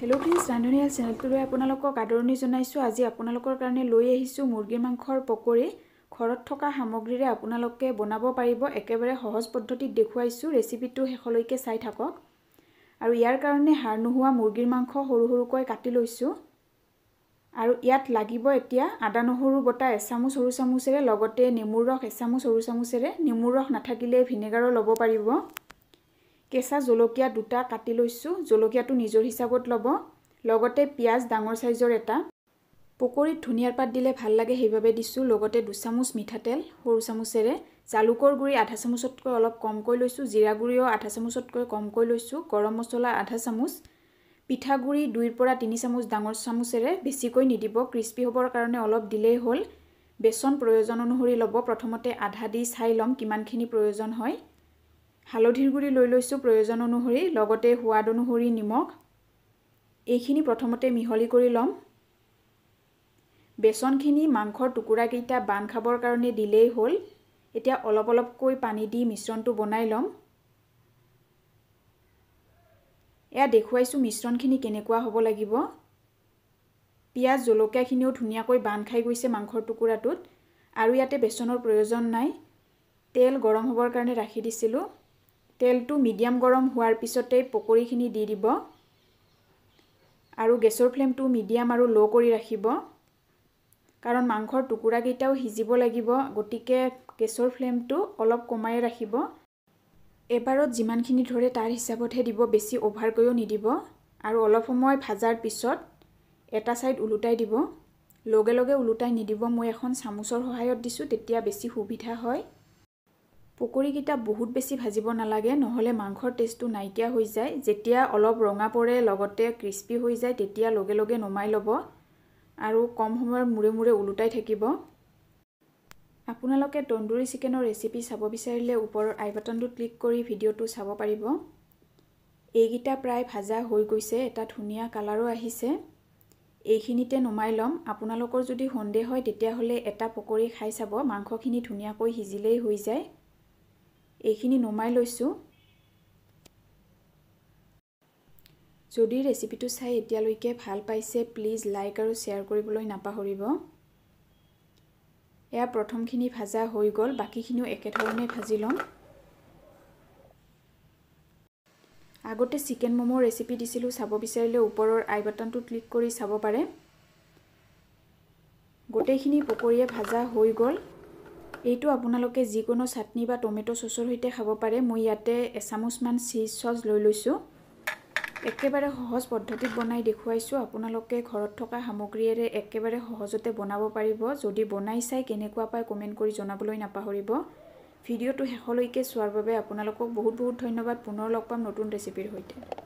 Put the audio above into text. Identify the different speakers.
Speaker 1: hello' prince ৰান্ধনীয়াল চেনেলটোলৈ আপোনালোকক আদৰণি জনাইছোঁ আজি আপোনালোকৰ কাৰণে লৈ আহিছোঁ মুৰ্গী মাংসৰ পকৰি ঘৰত থকা সামগ্ৰীৰে আপোনালোকে বনাব পাৰিব একেবাৰে সহজ পদ্ধতিত দেখুৱাইছোঁ ৰেচিপিটো শেষলৈকে চাই থাকক আৰু ইয়াৰ কাৰণে সাৰ নোহোৱা মুৰ্গীৰ মাংস সৰু সৰুকৈ কাটি লৈছোঁ আৰু ইয়াত লাগিব এতিয়া আদা নহৰু বটা এচামুচ সৰু চামুচেৰে লগতে নেমুৰ ৰস এচামুচ সৰু চামুচেৰে নেমুৰ ৰস নাথাকিলে ভিনেগাৰো ল'ব পাৰিব কেঁচা জলকীয়া দুটা কাটি লৈছোঁ জলকীয়াটো নিজৰ হিচাপত ল'ব লগতে পিঁয়াজ ডাঙৰ চাইজৰ এটা পকৰিত ধুনীয়াৰ পাত দিলে ভাল লাগে সেইবাবে দিছোঁ লগতে দুচামুচ মিঠাতেল সৰু চামুচেৰে জালুকৰ গুড়ি আধা চামুচতকৈ অলপ কমকৈ লৈছোঁ জিৰা গুড়িও আধা চামুচতকৈ কমকৈ লৈছোঁ গৰম মছলা আধা চামুচ পিঠাগুড়ি দুইৰ পৰা তিনি চামুচ ডাঙৰ চামুচেৰে বেছিকৈ নিদিব ক্ৰিস্পি হ'বৰ কাৰণে অলপ দিলেই হ'ল বেচন প্ৰয়োজন অনুসৰি ল'ব প্ৰথমতে আধা দি চাই ল'ম কিমানখিনি প্ৰয়োজন হয় হালধিৰ গুড়ি লৈ লৈছোঁ প্ৰয়োজন অনুসৰি লগতে সোৱাদ অনুসৰি নিমখ এইখিনি প্ৰথমতে মিহলি কৰি ল'ম বেচনখিনি মাংসৰ টুকুৰাকেইটা বান্ধ খাবৰ কাৰণে দিলেই হ'ল এতিয়া অলপ অলপকৈ পানী দি মিশ্ৰণটো বনাই ল'ম এয়া দেখুৱাইছোঁ মিশ্ৰণখিনি কেনেকুৱা হ'ব লাগিব পিঁয়াজ জলকীয়াখিনিও ধুনীয়াকৈ বান্ধ খাই গৈছে মাংসৰ টুকুৰাটোত আৰু ইয়াতে বেচনৰ প্ৰয়োজন নাই তেল গৰম হ'বৰ কাৰণে ৰাখি দিছিলোঁ তেলটো মিডিয়াম গৰম হোৱাৰ পিছতেই পকৰিখিনি দি দিব আৰু গেছৰ ফ্লেমটো মিডিয়াম আৰু ল' কৰি ৰাখিব কাৰণ মাংসৰ টুকুৰাকেইটাও সিজিব লাগিব গতিকে গেছৰ ফ্লেমটো অলপ কমাই ৰাখিব এবাৰত যিমানখিনি ধৰে তাৰ হিচাপতহে দিব বেছি অভাৰকৈও নিদিব আৰু অলপ সময় ভজাৰ পিছত এটা ছাইড ওলোটাই দিব লগে লগে ওলোটাই নিদিব মই এখন চামুচৰ সহায়ত দিছোঁ তেতিয়া বেছি সুবিধা হয় পকৰিকেইটা বহুত বেছি ভাজিব নালাগে নহ'লে মাংসৰ টেষ্টটো নাইকিয়া হৈ যায় যেতিয়া অলপ ৰঙা পৰে লগতে ক্ৰিস্পি হৈ যায় তেতিয়া লগে লগে নমাই ল'ব আৰু কম সময়ৰ মূৰে মূৰে ওলোটাই থাকিব আপোনালোকে তন্দুৰী চিকেনৰ ৰেচিপি চাব বিচাৰিলে ওপৰৰ আই বাটনটো ক্লিক কৰি ভিডিঅ'টো চাব পাৰিব এইকেইটা প্ৰায় ভাজা হৈ গৈছে এটা ধুনীয়া কালাৰো আহিছে এইখিনিতে নমাই ল'ম আপোনালোকৰ যদি সন্দেহ হয় তেতিয়াহ'লে এটা পকৰি খাই চাব মাংসখিনি ধুনীয়াকৈ সিজিলেই হৈ যায় এইখিনি নমাই লৈছোঁ যদি ৰেচিপিটো চাই এতিয়ালৈকে ভাল পাইছে প্লিজ লাইক আৰু শ্বেয়াৰ কৰিবলৈ নাপাহৰিব এয়া প্ৰথমখিনি ভজা হৈ গ'ল বাকীখিনিও একেধৰণে ভাজি ল'ম আগতে চিকেন ম'ম' ৰেচিপি দিছিলোঁ চাব বিচাৰিলে ওপৰৰ আই বাটনটো ক্লিক কৰি চাব পাৰে গোটেইখিনি পকৰিয়ে ভাজা হৈ গ'ল এইটো আপোনালোকে যিকোনো চাটনি বা টমেট' চচৰ সৈতে খাব পাৰে মই ইয়াতে এচামুচমান চিজ চচ লৈ লৈছোঁ একেবাৰে সহজ পদ্ধতিত বনাই দেখুৱাইছোঁ আপোনালোকে ঘৰত থকা সামগ্ৰীৰে একেবাৰে সহজতে বনাব পাৰিব যদি বনাই চাই কেনেকুৱা পায় কমেণ্ট কৰি জনাবলৈ নাপাহৰিব ভিডিঅ'টো শেষলৈকে চোৱাৰ বাবে আপোনালোকক বহুত বহুত ধন্যবাদ পুনৰ লগ পাম নতুন ৰেচিপিৰ সৈতে